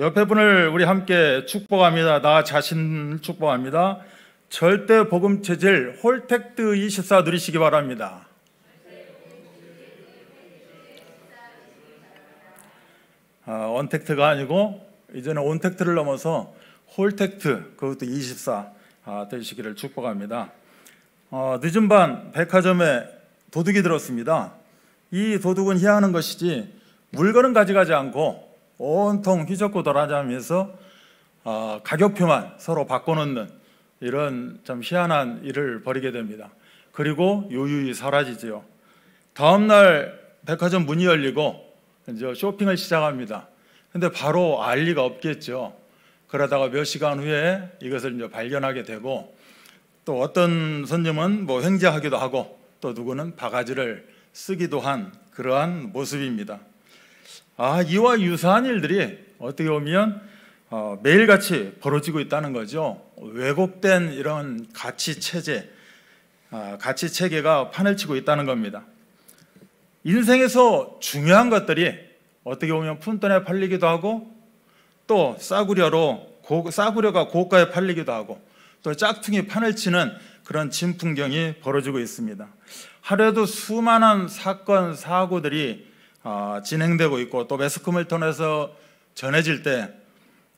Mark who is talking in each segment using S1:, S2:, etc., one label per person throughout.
S1: 옆에 분을 우리 함께 축복합니다. 나 자신 축복합니다. 절대 복음 체질 홀택트 24 누리시기 바랍니다. 어, 언택트가 아니고 이제는 온택트를 넘어서 홀택트 그것도 24 아, 되시기를 축복합니다. 어, 늦은 밤 백화점에 도둑이 들었습니다. 이 도둑은 희한한 것이지 물건은 가져가지 않고 온통 휘젓고 돌아다니면서 어, 가격표만 서로 바꿔놓는 이런 좀 희한한 일을 벌이게 됩니다. 그리고 유유히 사라지지요. 다음날 백화점 문이 열리고 이제 쇼핑을 시작합니다. 근데 바로 알 리가 없겠죠. 그러다가 몇 시간 후에 이것을 이제 발견하게 되고 또 어떤 선님은 뭐 횡재하기도 하고 또 누구는 바가지를 쓰기도 한 그러한 모습입니다. 아, 이와 유사한 일들이 어떻게 보면 어, 매일같이 벌어지고 있다는 거죠. 왜곡된 이런 가치 체제, 아, 가치 체계가 판을 치고 있다는 겁니다. 인생에서 중요한 것들이 어떻게 보면 푼돈에 팔리기도 하고 또 싸구려로 고, 싸구려가 고가에 팔리기도 하고 또 짝퉁이 판을 치는 그런 진풍경이 벌어지고 있습니다. 하루에도 수많은 사건 사고들이 어, 진행되고 있고 또 매스컴을 통해서 전해질 때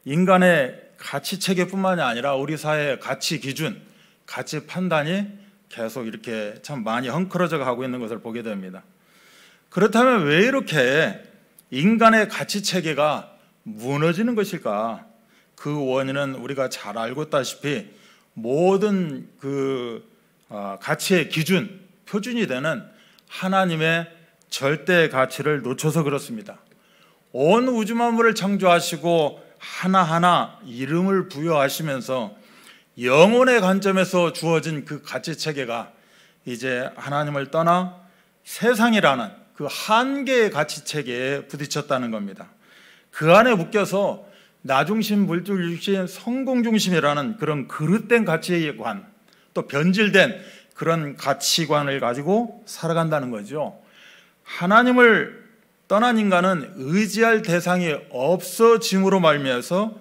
S1: 인간의 가치 체계뿐만이 아니라 우리 사회의 가치 기준, 가치 판단이 계속 이렇게 참 많이 헝클어져 가고 있는 것을 보게 됩니다. 그렇다면 왜 이렇게 인간의 가치 체계가 무너지는 것일까? 그 원인은 우리가 잘 알고 있다시피 모든 그 어, 가치의 기준, 표준이 되는 하나님의 절대 가치를 놓쳐서 그렇습니다. 온 우주 만물을 창조하시고 하나하나 이름을 부여하시면서 영혼의 관점에서 주어진 그 가치 체계가 이제 하나님을 떠나 세상이라는 그 한계의 가치 체계에 부딪혔다는 겁니다. 그 안에 묶여서 나 중심, 물질 중심, 성공 중심이라는 그런 그릇된 가치관, 또 변질된 그런 가치관을 가지고 살아간다는 거죠. 하나님을 떠난 인간은 의지할 대상이 없어짐으로 말미암아서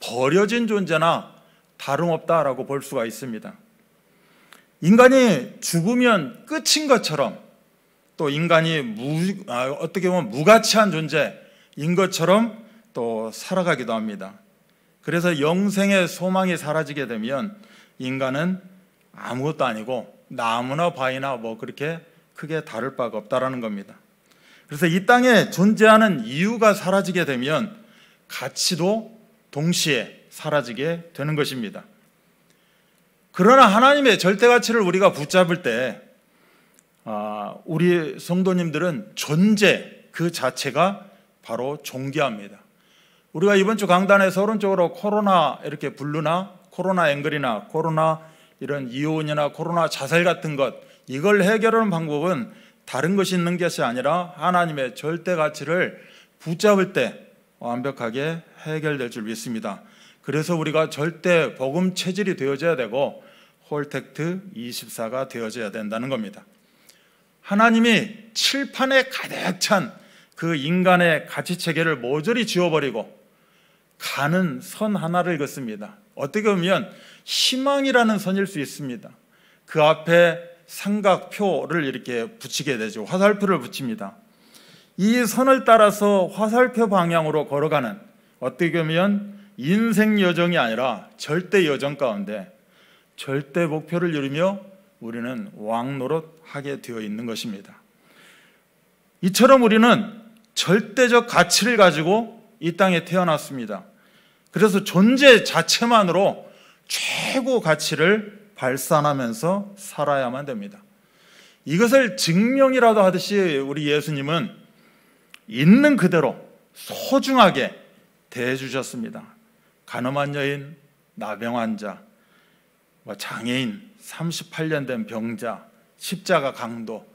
S1: 버려진 존재나 다름없다라고 볼 수가 있습니다. 인간이 죽으면 끝인 것처럼 또 인간이 무, 아, 어떻게 보면 무가치한 존재인 것처럼 또 살아가기도 합니다. 그래서 영생의 소망이 사라지게 되면 인간은 아무것도 아니고 나무나 바위나 뭐 그렇게 크게 다를 바가 없다라는 겁니다. 그래서 이 땅에 존재하는 이유가 사라지게 되면 가치도 동시에 사라지게 되는 것입니다. 그러나 하나님의 절대 가치를 우리가 붙잡을 때 아, 우리 성도님들은 존재 그 자체가 바로 존귀합니다. 우리가 이번 주 강단에서 오른으로 코로나 이렇게 블루나 코로나 앵글이나 코로나 이런 이혼이나 코로나 자살 같은 것 이걸 해결하는 방법은 다른 것이 있는 것이 아니라 하나님의 절대 가치를 붙잡을 때 완벽하게 해결될 줄 믿습니다. 그래서 우리가 절대 복음 체질이 되어져야 되고 홀텍트 24가 되어져야 된다는 겁니다. 하나님이 칠판에 가득 찬 그 인간의 가치 체계를 모조리 지워버리고 가는 선 하나를 긋습니다. 어떻게 보면 희망이라는 선일 수 있습니다. 그 앞에 삼각표를 이렇게 붙이게 되죠. 화살표를 붙입니다. 이 선을 따라서 화살표 방향으로 걸어가는 어떻게 보면 인생 여정이 아니라 절대 여정 가운데 절대 목표를 이루며 우리는 왕노릇 하게 되어 있는 것입니다. 이처럼 우리는 절대적 가치를 가지고 이 땅에 태어났습니다. 그래서 존재 자체만으로 최고 가치를 발산하면서 살아야만 됩니다. 이것을 증명이라도 하듯이 우리 예수님은 있는 그대로 소중하게 대해주셨습니다. 가늠한 여인, 나병 환자, 뭐 장애인, 38년 된 병자, 십자가 강도.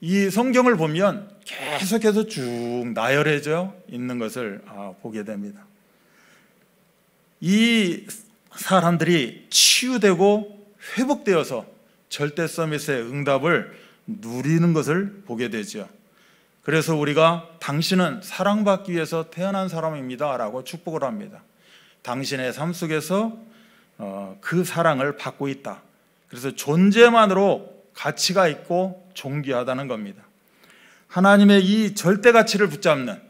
S1: 이 성경을 보면 계속해서 쭉 나열해져 있는 것을 아, 보게 됩니다. 이 사람들이 치유되고 회복되어서 절대 서밋의 응답을 누리는 것을 보게 되죠. 그래서 우리가 당신은 사랑받기 위해서 태어난 사람입니다. 라고 축복을 합니다. 당신의 삶 속에서 어, 그 사랑을 받고 있다. 그래서 존재만으로 가치가 있고 존귀하다는 겁니다. 하나님의 이 절대 가치를 붙잡는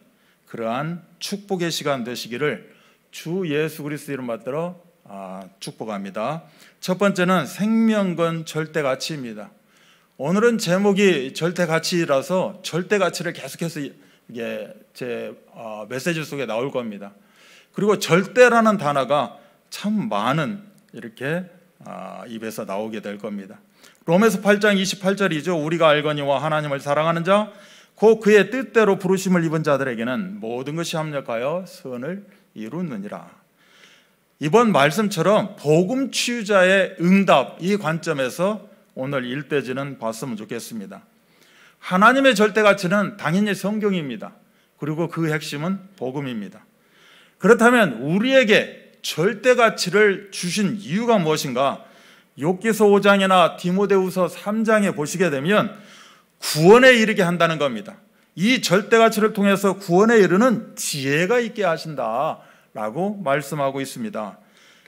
S1: 그러한 축복의 시간 되시기를 주 예수 그리스도 이름 받들어 아, 축복합니다. 첫 번째는 생명건 절대 가치입니다. 오늘은 제목이 절대 가치라서 절대 가치를 계속해서 이게 제 어, 메시지 속에 나올 겁니다. 그리고 절대라는 단어가 참 많은 이렇게 아, 입에서 나오게 될 겁니다. 로메서 8장 28절이죠. 우리가 알거니와 하나님을 사랑하는 자, 곧 그의 뜻대로 부르심을 입은 자들에게는 모든 것이 합력하여 선을 이루느니라. 이번 말씀처럼 복음 치유자의 응답 이 관점에서 오늘 일대지는 봤으면 좋겠습니다. 하나님의 절대 가치는 당연히 성경입니다. 그리고 그 핵심은 복음입니다. 그렇다면 우리에게 절대 가치를 주신 이유가 무엇인가? 욕기서 5장이나 디모데후서 3장에 보시게 되면 구원에 이르게 한다는 겁니다. 이 절대 가치를 통해서 구원에 이르는 지혜가 있게 하신다. 라고 말씀하고 있습니다.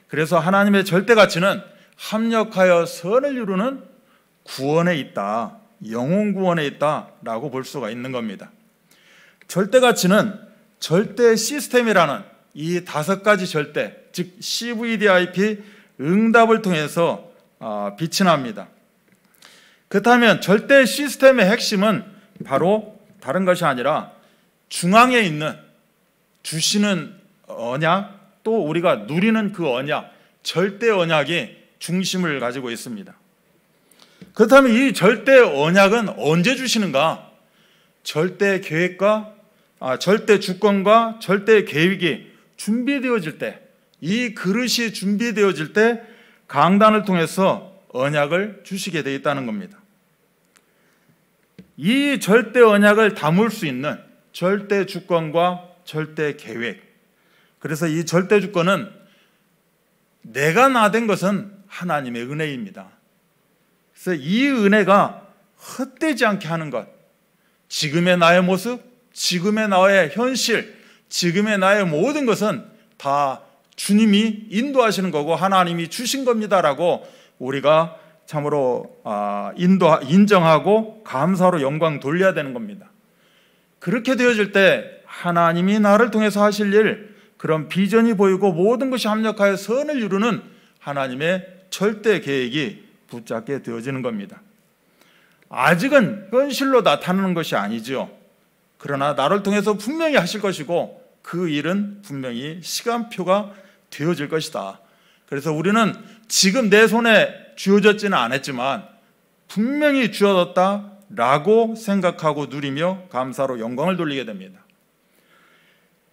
S1: 그래서 하나님의 절대 가치는 합력하여 선을 이루는 구원에 있다. 영혼 구원에 있다. 라고 볼 수가 있는 겁니다. 절대 가치는 절대 시스템이라는 이 다섯 가지 절대, 즉 CVDIP 응답을 통해서 아, 빛이 납니다. 그렇다면 절대 시스템의 핵심은 바로 다른 것이 아니라 중앙에 있는 주시는 언약 또 우리가 누리는 그 언약 절대 언약이 중심을 가지고 있습니다. 그렇다면 이 절대 언약은 언제 주시는가? 절대 계획과 아, 절대 주권과 절대 계획이 준비되어질 때, 이 그릇이 준비되어질 때 강단을 통해서 언약을 주시게 되어 있다는 겁니다. 이 절대 언약을 담을 수 있는 절대 주권과 절대 계획, 그래서 이 절대 주권은 내가 나 된 것은 하나님의 은혜입니다. 그래서 이 은혜가 헛되지 않게 하는 것. 지금의 나의 모습, 지금의 나의 현실, 지금의 나의 모든 것은 다 주님이 인도하시는 거고 하나님이 주신 겁니다라고 우리가 참으로 아, 인도 인정하고 감사로 영광 돌려야 되는 겁니다. 그렇게 되어질 때 하나님이 나를 통해서 하실 일 그런 비전이 보이고 모든 것이 합력하여 선을 이루는 하나님의 절대 계획이 붙잡게 되어지는 겁니다. 아직은 현실로 나타나는 것이 아니지요. 그러나 나를 통해서 분명히 하실 것이고 그 일은 분명히 시간표가 되어질 것이다. 그래서 우리는 지금 내 손에 쥐어졌지는 않았지만 분명히 쥐어졌다라고 생각하고 누리며 감사로 영광을 돌리게 됩니다.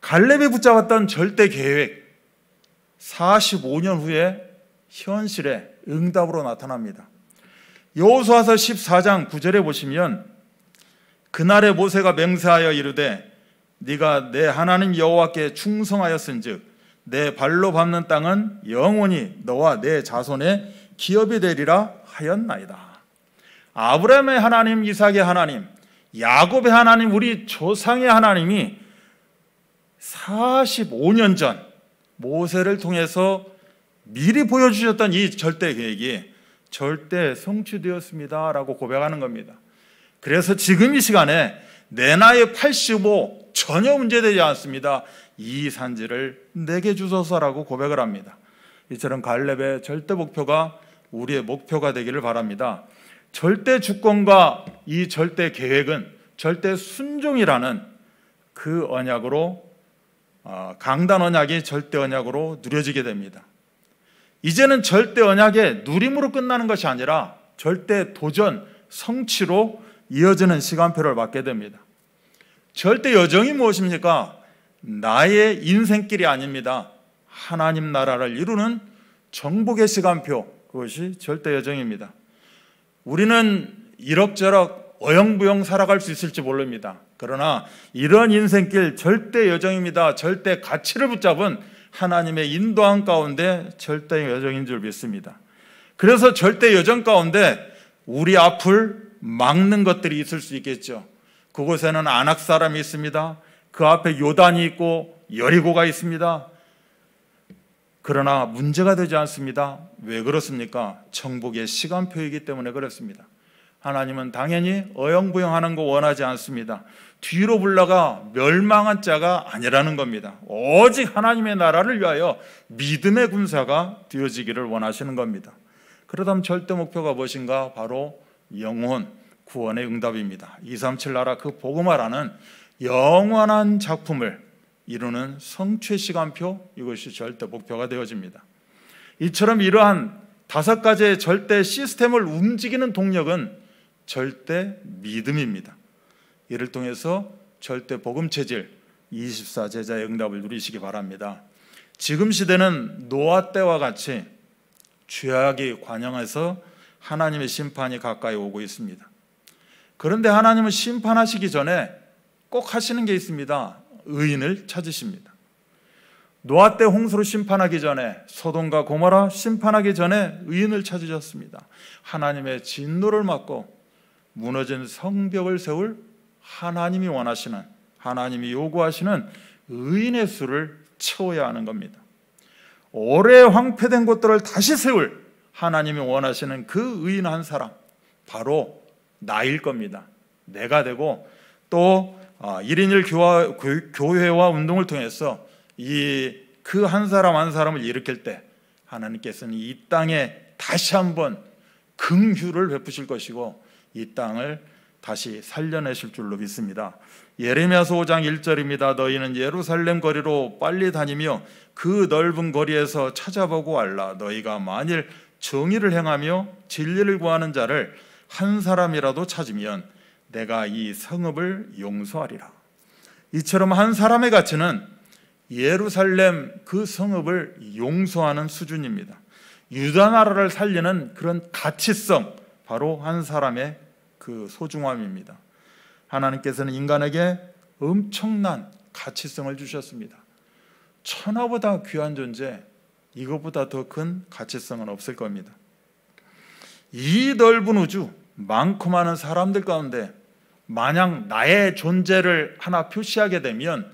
S1: 갈렙이 붙잡았던 절대 계획 45년 후에 현실에 응답으로 나타납니다. 여호수아서 14장 9절에 보시면 그날에 모세가 맹세하여 이르되 네가 내 하나님 여호와께 충성하였은즉 내 발로 밟는 땅은 영원히 너와 내 자손의 기업이 되리라 하였나이다. 아브라함의 하나님, 이삭의 하나님, 야곱의 하나님, 우리 조상의 하나님이 45년 전 모세를 통해서 미리 보여주셨던 이 절대 계획이 절대 성취되었습니다. 라고 고백하는 겁니다. 그래서 지금 이 시간에 내 나이 85 전혀 문제되지 않습니다. 이 산지를 내게 주소서라고 고백을 합니다. 이처럼 갈렙의 절대 목표가 우리의 목표가 되기를 바랍니다. 절대 주권과 이 절대 계획은 절대 순종이라는 그 언약으로 어, 강단 언약이 절대 언약으로 누려지게 됩니다. 이제는 절대 언약의 누림으로 끝나는 것이 아니라 절대 도전, 성취로 이어지는 시간표를 맞게 됩니다. 절대 여정이 무엇입니까? 나의 인생길이 아닙니다. 하나님 나라를 이루는 정복의 시간표, 그것이 절대 여정입니다. 우리는 이럭저럭 어영부영 살아갈 수 있을지 모릅니다. 그러나 이런 인생길 절대 여정입니다. 절대 가치를 붙잡은 하나님의 인도한 가운데 절대 여정인 줄 믿습니다. 그래서 절대 여정 가운데 우리 앞을 막는 것들이 있을 수 있겠죠. 그곳에는 안악 사람이 있습니다. 그 앞에 요단이 있고 여리고가 있습니다. 그러나 문제가 되지 않습니다. 왜 그렇습니까? 정복의 시간표이기 때문에 그렇습니다. 하나님은 당연히 어영부영하는 거 원하지 않습니다. 뒤로 불러가 멸망한 자가 아니라는 겁니다. 오직 하나님의 나라를 위하여 믿음의 군사가 되어지기를 원하시는 겁니다. 그러다면 절대 목표가 무엇인가? 바로 영혼, 구원의 응답입니다. 237 나라 그 복음화라는 영원한 작품을 이루는 성취 시간표 이것이 절대 목표가 되어집니다. 이처럼 이러한 다섯 가지의 절대 시스템을 움직이는 동력은 절대 믿음입니다. 이를 통해서 절대 복음 체질 24제자의 응답을 누리시기 바랍니다. 지금 시대는 노아 때와 같이 죄악이 관영해서 하나님의 심판이 가까이 오고 있습니다. 그런데 하나님은 심판하시기 전에 꼭 하시는 게 있습니다. 의인을 찾으십니다. 노아 때 홍수로 심판하기 전에 소돔과 고모라 심판하기 전에 의인을 찾으셨습니다. 하나님의 진노를 막고 무너진 성벽을 세울 하나님이 원하시는 하나님이 요구하시는 의인의 수를 채워야 하는 겁니다. 오래 황폐된 곳들을 다시 세울 하나님이 원하시는 그 의인 한 사람 바로 나일 겁니다. 내가 되고 또 1인 아, 1 교회와 운동을 통해서 이 그 한 사람 한 사람을 일으킬 때 하나님께서는 이 땅에 다시 한번 긍휼을 베푸실 것이고 이 땅을 다시 살려내실 줄로 믿습니다. 예레미야서 5장 1절입니다. 너희는 예루살렘 거리로 빨리 다니며 그 넓은 거리에서 찾아보고 알라. 너희가 만일 정의를 행하며 진리를 구하는 자를 한 사람이라도 찾으면 내가 이 성읍을 용서하리라. 이처럼 한 사람의 가치는 예루살렘 그 성읍을 용서하는 수준입니다. 유다 나라를 살리는 그런 가치성 바로 한 사람의 그 소중함입니다. 하나님께서는 인간에게 엄청난 가치성을 주셨습니다. 천하보다 귀한 존재, 이것보다 더 큰 가치성은 없을 겁니다. 이 넓은 우주, 많고 많은 사람들 가운데 만약 나의 존재를 하나 표시하게 되면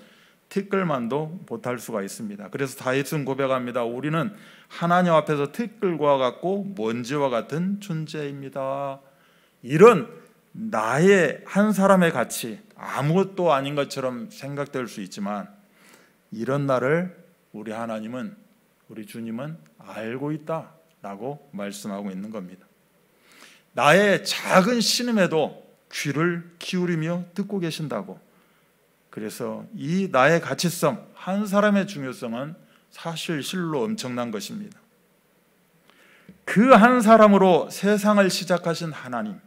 S1: 티끌만도 못할 수가 있습니다. 그래서 다윗은 고백합니다. 우리는 하나님 앞에서 티끌과 같고 먼지와 같은 존재입니다. 이런 나의 한 사람의 가치 아무것도 아닌 것처럼 생각될 수 있지만 이런 나를 우리 하나님은 우리 주님은 알고 있다라고 말씀하고 있는 겁니다. 나의 작은 신음에도 귀를 기울이며 듣고 계신다고. 그래서 이 나의 가치성, 한 사람의 중요성은 사실 실로 엄청난 것입니다. 그 한 사람으로 세상을 시작하신 하나님.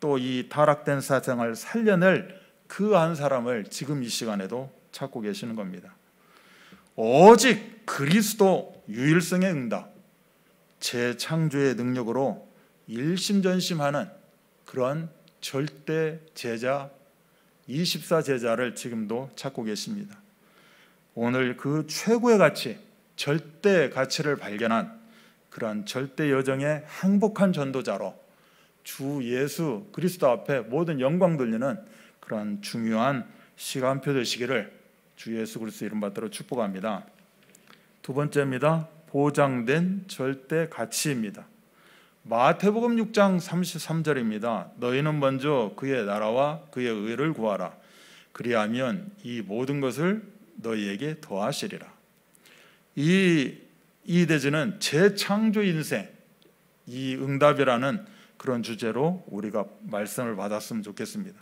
S1: 또이 타락된 사상을 살려낼 그 한 사람을 지금 이 시간에도 찾고 계시는 겁니다. 오직 그리스도 유일성의 응답, 재창조의 능력으로 일심전심하는 그런 절대 제자 24 제자를 지금도 찾고 계십니다. 오늘 그 최고의 가치, 절대 가치를 발견한 그러 절대 여정의 행복한 전도자로 주 예수 그리스도 앞에 모든 영광 돌리는 그러한 중요한 시간표 되시기를 주 예수 그리스도 이름 받들어 축복합니다. 두 번째입니다. 보장된 절대 가치입니다. 마태복음 6장 33절입니다. 너희는 먼저 그의 나라와 그의 의를 구하라. 그리하면 이 모든 것을 너희에게 더하시리라. 이 이대지는 재창조 인생 이 응답이라는 그런 주제로 우리가 말씀을 받았으면 좋겠습니다.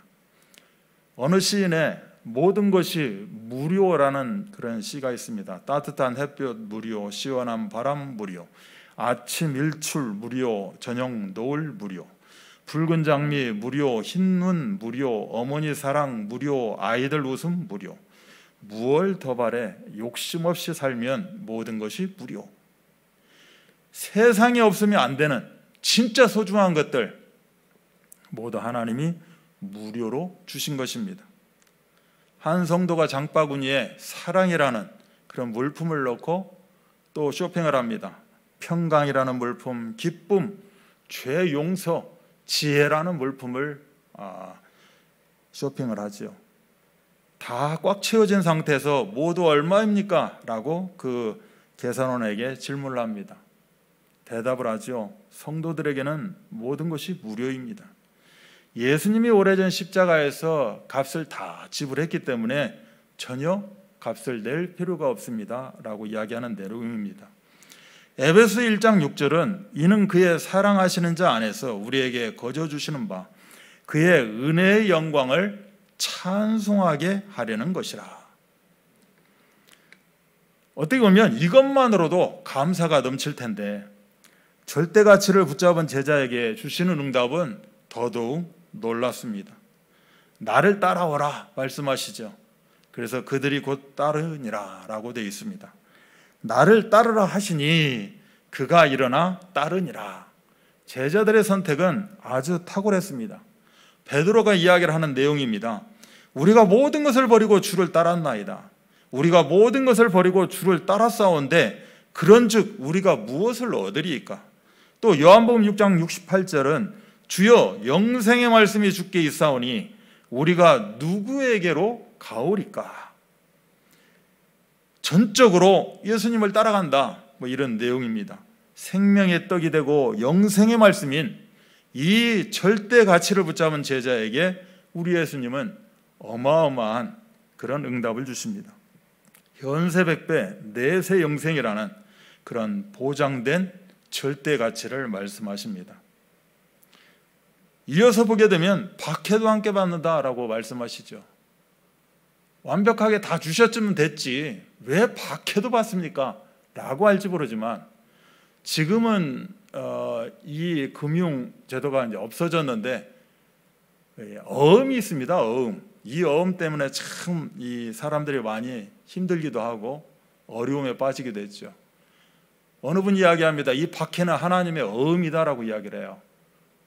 S1: 어느 시인의 모든 것이 무료라는 그런 시가 있습니다. 따뜻한 햇볕 무료, 시원한 바람 무료, 아침 일출 무료, 저녁 노을 무료, 붉은 장미 무료, 흰 눈 무료, 어머니 사랑 무료, 아이들 웃음 무료. 무얼 더 바래 욕심 없이 살면 모든 것이 무료. 세상에 없으면 안 되는 진짜 소중한 것들 모두 하나님이 무료로 주신 것입니다. 한 성도가 장바구니에 사랑이라는 그런 물품을 넣고 또 쇼핑을 합니다. 평강이라는 물품, 기쁨, 죄 용서, 지혜라는 물품을 아, 쇼핑을 하지요. 다꽉 채워진 상태에서 모두 얼마입니까? 라고 그 계산원에게 질문을 합니다. 대답을 하죠. 성도들에게는 모든 것이 무료입니다. 예수님이 오래전 십자가에서 값을 다 지불했기 때문에 전혀 값을 낼 필요가 없습니다. 라고 이야기하는 내용입니다. 에베소 1장 6절은 이는 그의 사랑하시는 자 안에서 우리에게 거저 주시는 바 그의 은혜의 영광을 찬송하게 하려는 것이라. 어떻게 보면 이것만으로도 감사가 넘칠 텐데 절대 가치를 붙잡은 제자에게 주시는 응답은 더더욱 놀랍습니다. 나를 따라오라 말씀하시죠. 그래서 그들이 곧 따르니라라고 되어 있습니다. 나를 따르라 하시니 그가 일어나 따르니라. 제자들의 선택은 아주 탁월했습니다. 베드로가 이야기를 하는 내용입니다. 우리가 모든 것을 버리고 주를 따랐나이다. 우리가 모든 것을 버리고 주를 따라 싸운데 그런즉 우리가 무엇을 얻으리까 또 요한복음 6장 68절은 주여 영생의 말씀이 주께 있사오니 우리가 누구에게로 가오리까? 전적으로 예수님을 따라간다. 뭐 이런 내용입니다. 생명의 떡이 되고 영생의 말씀인 이 절대 가치를 붙잡은 제자에게 우리 예수님은 어마어마한 그런 응답을 주십니다. 현세 백배 내세 영생이라는 그런 보장된 절대 가치를 말씀하십니다. 이어서 보게 되면 박해도 함께 받는다라고 말씀하시죠. 완벽하게 다 주셨으면 됐지 왜 박해도 받습니까? 라고 할지 모르지만 지금은 어, 이 금융 제도가 이제 없어졌는데 예, 어음이 있습니다. 어음. 이 어음 때문에 참 이 사람들이 많이 힘들기도 하고 어려움에 빠지기도 죠 어느 분이 이야기합니다. 이 박해는 하나님의 어음이다라고 이야기를 해요.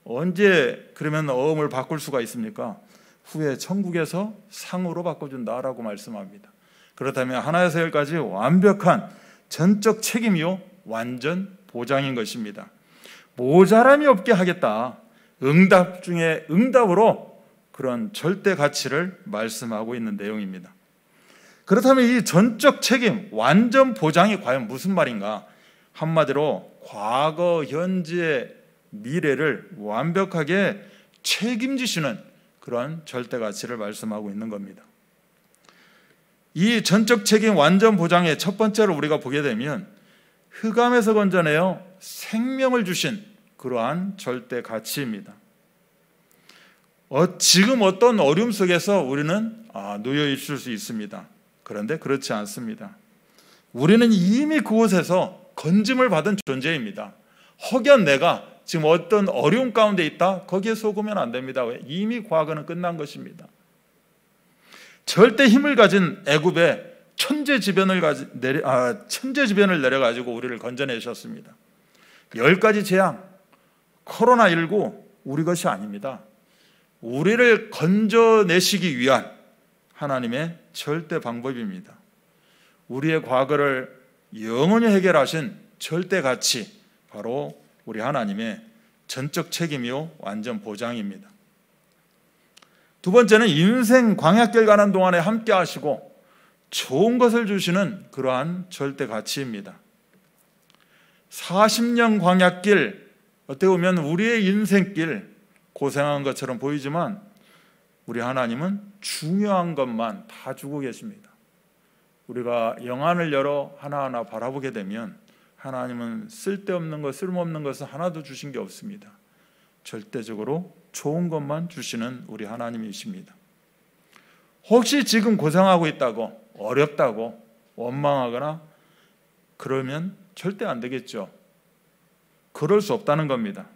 S1: 언제 그러면 어음을 바꿀 수가 있습니까? 후에 천국에서 상으로 바꿔준다라고 말씀합니다. 그렇다면 하나에서까지 의 완벽한 전적 책임이요 완전 보장인 것입니다. 모자람이 없게 하겠다. 응답 중에 응답으로 그런 절대 가치를 말씀하고 있는 내용입니다. 그렇다면 이 전적 책임, 완전 보장이 과연 무슨 말인가? 한마디로 과거, 현재, 미래를 완벽하게 책임지시는 그런 절대 가치를 말씀하고 있는 겁니다. 이 전적 책임 완전 보장의 첫 번째로 우리가 보게 되면 흑암에서 건져내어 생명을 주신 그러한 절대 가치입니다. 어, 지금 어떤 어려움 속에서 우리는 아, 놓여 있을 수 있습니다. 그런데 그렇지 않습니다. 우리는 이미 그곳에서 건짐을 받은 존재입니다. 혹연 내가 지금 어떤 어려움 가운데 있다? 거기에 속으면 안 됩니다. 왜? 이미 과거는 끝난 것입니다. 절대 힘을 가진 애굽에 천재지변을 가지, 내려, 아, 천재지변을 내려가지고 우리를 건져내셨습니다. 열 가지 재앙, 코로나19 우리 것이 아닙니다. 우리를 건져내시기 위한 하나님의 절대 방법입니다. 우리의 과거를 영원히 해결하신 절대 가치 바로 우리 하나님의 전적 책임이요 완전 보장입니다. 두 번째는 인생 광약길 가는 동안에 함께 하시고 좋은 것을 주시는 그러한 절대 가치입니다. 40년 광약길 어떻게 보면 우리의 인생길 고생한 것처럼 보이지만 우리 하나님은 중요한 것만 다 주고 계십니다. 우리가 영안을 열어 하나하나 바라보게 되면 하나님은 쓸데없는 것, 쓸모없는 것은 하나도 주신 게 없습니다. 절대적으로 좋은 것만 주시는 우리 하나님이십니다. 혹시 지금 고생하고 있다고 어렵다고 원망하거나 그러면 절대 안 되겠죠. 그럴 수 없다는 겁니다.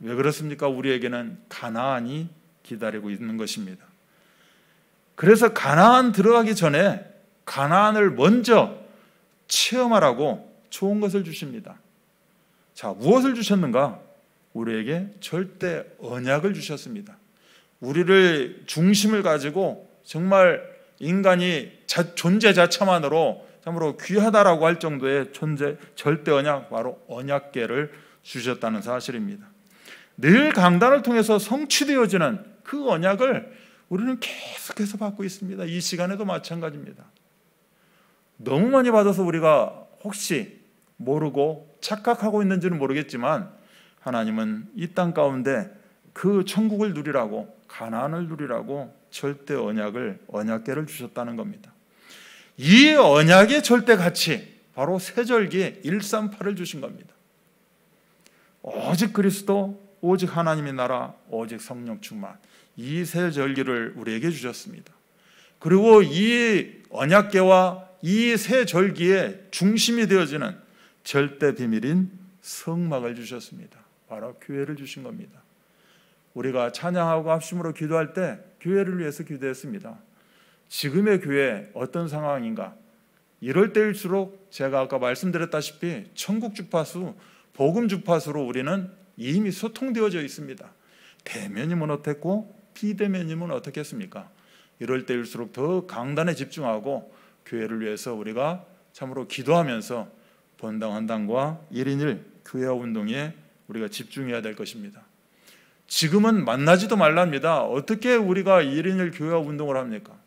S1: 왜 그렇습니까? 우리에게는 가나안이 기다리고 있는 것입니다. 그래서 가나안 들어가기 전에 가난을 먼저 체험하라고 좋은 것을 주십니다. 자, 무엇을 주셨는가? 우리에게 절대 언약을 주셨습니다. 우리를 중심을 가지고 정말 인간이 자, 존재 자체만으로 참으로 귀하다라고 할 정도의 존재 절대 언약 바로 언약계를 주셨다는 사실입니다. 늘 강단을 통해서 성취되어지는 그 언약을 우리는 계속해서 받고 있습니다. 이 시간에도 마찬가지입니다. 너무 많이 받아서 우리가 혹시 모르고 착각하고 있는지는 모르겠지만 하나님은 이 땅 가운데 그 천국을 누리라고 가난을 누리라고 절대 언약을 언약계를 주셨다는 겁니다. 이 언약의 절대 가치 바로 세절기 138을 주신 겁니다. 오직 그리스도, 오직 하나님의 나라, 오직 성령 충만 이 세절기를 우리에게 주셨습니다. 그리고 이 언약계와 이세 절기에 중심이 되어지는 절대 비밀인 성막을 주셨습니다. 바로 교회를 주신 겁니다. 우리가 찬양하고 합심으로 기도할 때 교회를 위해서 기도했습니다. 지금의 교회 어떤 상황인가? 이럴 때일수록 제가 아까 말씀드렸다시피 천국 주파수, 복음 주파수로 우리는 이미 소통되어져 있습니다. 대면이면 어땠고 비대면이면 어떻겠습니까? 이럴 때일수록 더 강단에 집중하고 교회를 위해서 우리가 참으로 기도하면서 번당 한당과 1인 일 교회와 운동에 우리가 집중해야 될 것입니다. 지금은 만나지도 말랍니다. 어떻게 우리가 1인 1 교회와 운동을 합니까?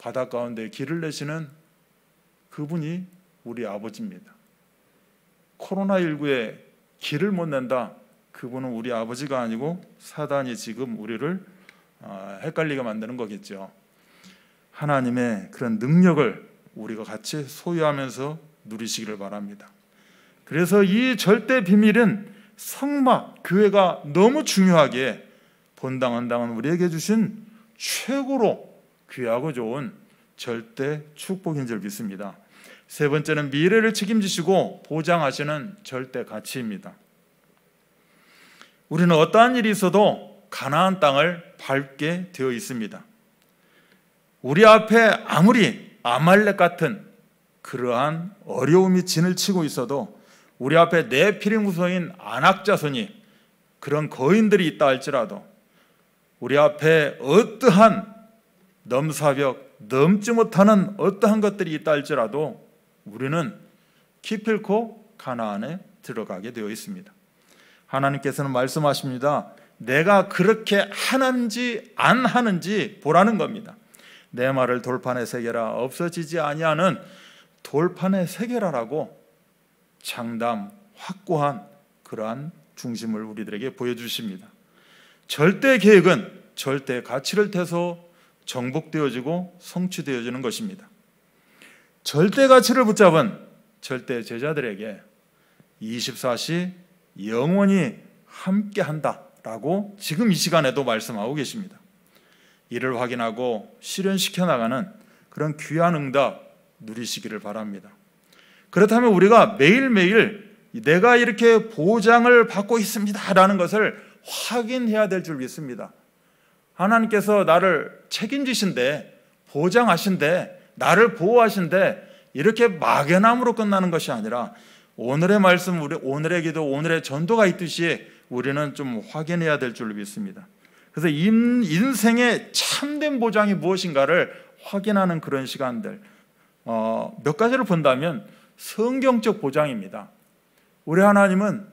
S1: 바다 가운데 길을 내시는 그분이 우리 아버지입니다. 코로나19에 길을 못 낸다. 그분은 우리 아버지가 아니고 사단이 지금 우리를 아, 헷갈리게 만드는 거겠죠. 하나님의 그런 능력을 우리가 같이 소유하면서 누리시기를 바랍니다. 그래서 이 절대 비밀은 성막 교회가 너무 중요하게 본당 한당은 우리에게 주신 최고로 귀하고 좋은 절대 축복인 줄 믿습니다. 세 번째는 미래를 책임지시고 보장하시는 절대 가치입니다. 우리는 어떠한 일이 있어도 가나안 땅을 밟게 되어 있습니다. 우리 앞에 아무리 아말렉 같은 그러한 어려움이 진을 치고 있어도 우리 앞에 내 피리무소인 안악자손이 그런 거인들이 있다 할지라도 우리 앞에 어떠한 넘사벽 넘지 못하는 어떠한 것들이 있다 할지라도 우리는 기필코 가나안에 들어가게 되어 있습니다. 하나님께서는 말씀하십니다. 내가 그렇게 하는지 안 하는지 보라는 겁니다. 내 말을 돌판에 새겨라 없어지지 아니하는 돌판에 새겨라라고 장담 확고한 그러한 중심을 우리들에게 보여주십니다. 절대 계획은 절대 가치를 태서 정복되어지고 성취되어지는 것입니다. 절대 가치를 붙잡은 절대 제자들에게 24시 영원히 함께 한다라고 지금 이 시간에도 말씀하고 계십니다. 이를 확인하고 실현시켜 나가는 그런 귀한 응답 누리시기를 바랍니다. 그렇다면 우리가 매일매일 내가 이렇게 보장을 받고 있습니다라는 것을 확인해야 될 줄 믿습니다. 하나님께서 나를 책임지신데 보장하신데 나를 보호하신데 이렇게 막연함으로 끝나는 것이 아니라 오늘의 말씀, 우리 오늘의 기도, 오늘의 전도가 있듯이 우리는 좀 확인해야 될 줄 믿습니다. 그래서 인, 인생의 참된 보장이 무엇인가를 확인하는 그런 시간들 어, 몇 가지를 본다면 성경적 보장입니다. 우리 하나님은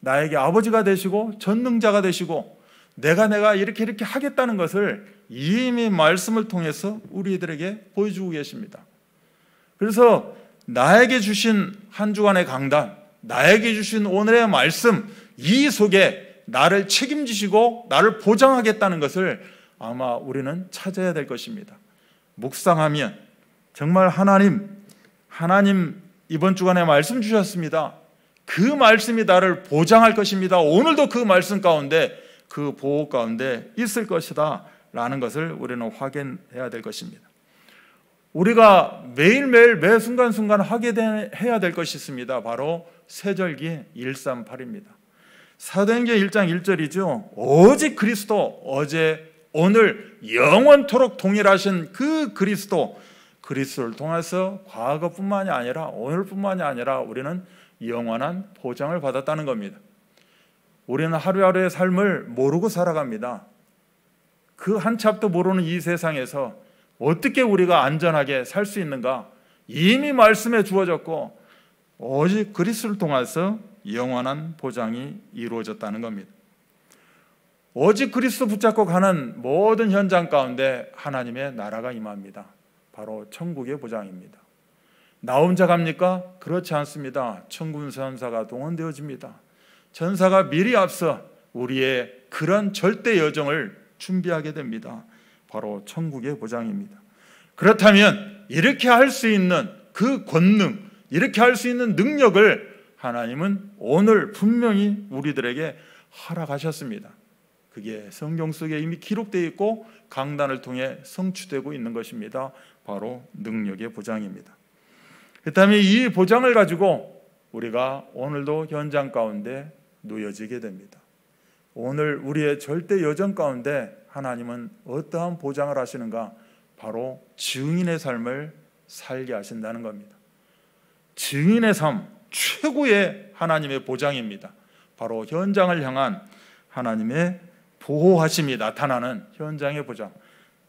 S1: 나에게 아버지가 되시고 전능자가 되시고 내가 내가 이렇게 이렇게 하겠다는 것을 이미 말씀을 통해서 우리들에게 보여주고 계십니다. 그래서 나에게 주신 한 주간의 강단, 나에게 주신 오늘의 말씀, 이 속에 나를 책임지시고 나를 보장하겠다는 것을 아마 우리는 찾아야 될 것입니다. 묵상하면 정말 하나님, 하나님 이번 주간에 말씀 주셨습니다. 그 말씀이 나를 보장할 것입니다. 오늘도 그 말씀 가운데 그 보호 가운데 있을 것이다. 라는 것을 우리는 확인해야 될 것입니다. 우리가 매일매일 매 순간순간 하게 해야 될 것이 있습니다. 바로 세절기 138입니다. 사도행전 1장 1절이죠. 오직 그리스도 어제 오늘 영원토록 동일하신 그 그리스도 그리스도를 통해서 과거뿐만이 아니라 오늘뿐만이 아니라 우리는 영원한 보장을 받았다는 겁니다. 우리는 하루하루의 삶을 모르고 살아갑니다. 그한 찹도 모르는 이 세상에서 어떻게 우리가 안전하게 살 수 있는가? 이미 말씀에 주어졌고 오직 그리스도를 통해서 영원한 보장이 이루어졌다는 겁니다. 오직 그리스도 붙잡고 가는 모든 현장 가운데 하나님의 나라가 임합니다. 바로 천국의 보장입니다. 나 혼자 갑니까? 그렇지 않습니다. 천군 선사가 동원되어집니다. 전사가 미리 앞서 우리의 그런 절대 여정을 준비하게 됩니다. 바로 천국의 보장입니다. 그렇다면 이렇게 할 수 있는 그 권능, 이렇게 할 수 있는 능력을 하나님은 오늘 분명히 우리들에게 허락하셨습니다. 그게 성경 속에 이미 기록되어 있고 강단을 통해 성취되고 있는 것입니다. 바로 능력의 보장입니다. 그렇다면 이 보장을 가지고 우리가 오늘도 현장 가운데 놓여지게 됩니다. 오늘 우리의 절대 여정 가운데 하나님은 어떠한 보장을 하시는가? 바로 증인의 삶을 살게 하신다는 겁니다. 증인의 삶, 최고의 하나님의 보장입니다. 바로 현장을 향한 하나님의 보호하심이 나타나는 현장의 보장.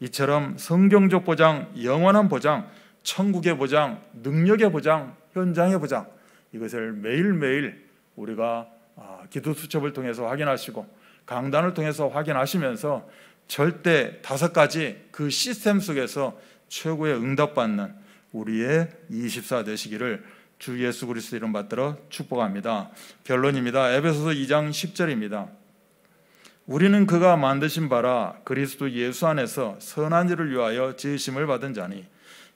S1: 이처럼 성경적 보장, 영원한 보장, 천국의 보장, 능력의 보장, 현장의 보장. 이것을 매일매일 우리가 아, 기도 수첩을 통해서 확인하시고 강단을 통해서 확인하시면서 절대 다섯 가지 그 시스템 속에서 최고의 응답받는 우리의 24 되시기를 주 예수 그리스도 이름 받들어 축복합니다. 결론입니다. 에베소서 2장 10절입니다. 우리는 그가 만드신 바라 그리스도 예수 안에서 선한 일을 위하여 지으심을 받은 자니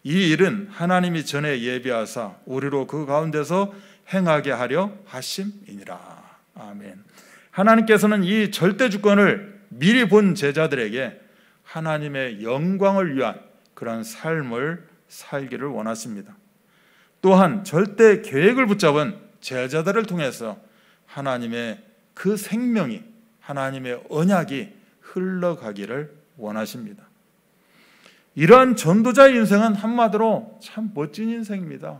S1: 이 일은 하나님이 전에 예비하사 우리로 그 가운데서 행하게 하려 하심이니라. 아멘. 하나님께서는 이 절대 주권을 미리 본 제자들에게 하나님의 영광을 위한 그런 삶을 살기를 원하십니다. 또한 절대 계획을 붙잡은 제자들을 통해서 하나님의 그 생명이 하나님의 언약이 흘러가기를 원하십니다. 이러한 전도자의 인생은 한마디로 참 멋진 인생입니다.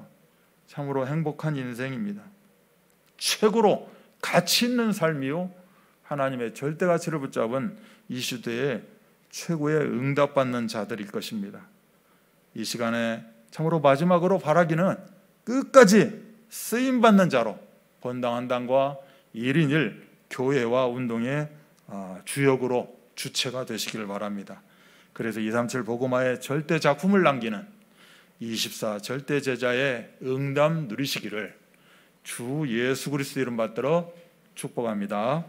S1: 참으로 행복한 인생입니다. 최고로 가치 있는 삶이요. 하나님의 절대 가치를 붙잡은 이 시대의 최고의 응답받는 자들일 것입니다. 이 시간에 참으로 마지막으로 바라기는 끝까지 쓰임 받는 자로 본당한당과 1인 1 교회와 운동의 아, 주역으로 주체가 되시기를 바랍니다. 그래서 237 보고마의 절대 작품을 남기는 24 절대 제자의 응답 누리시기를 주 예수 그리스도 이름 받들어 축복합니다.